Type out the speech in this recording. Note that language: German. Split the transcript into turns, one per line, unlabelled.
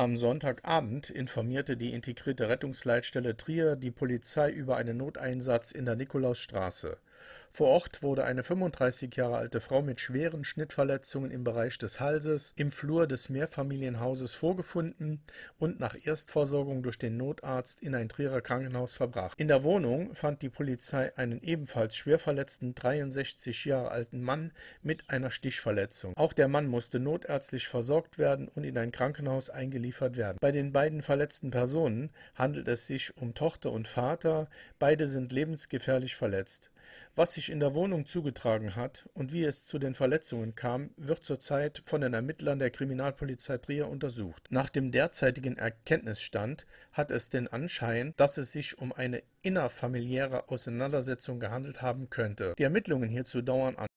Am Sonntagabend informierte die Integrierte Rettungsleitstelle Trier die Polizei über einen Noteinsatz in der Nikolausstraße vor Ort wurde eine 35 Jahre alte Frau mit schweren Schnittverletzungen im Bereich des Halses im Flur des Mehrfamilienhauses vorgefunden und nach Erstversorgung durch den Notarzt in ein Trierer Krankenhaus verbracht. In der Wohnung fand die Polizei einen ebenfalls schwer verletzten 63 Jahre alten Mann mit einer Stichverletzung. Auch der Mann musste notärztlich versorgt werden und in ein Krankenhaus eingeliefert werden. Bei den beiden verletzten Personen handelt es sich um Tochter und Vater, beide sind lebensgefährlich verletzt. Was sich in der Wohnung zugetragen hat und wie es zu den Verletzungen kam, wird zurzeit von den Ermittlern der Kriminalpolizei Trier untersucht. Nach dem derzeitigen Erkenntnisstand hat es den Anschein, dass es sich um eine innerfamiliäre Auseinandersetzung gehandelt haben könnte. Die Ermittlungen hierzu dauern an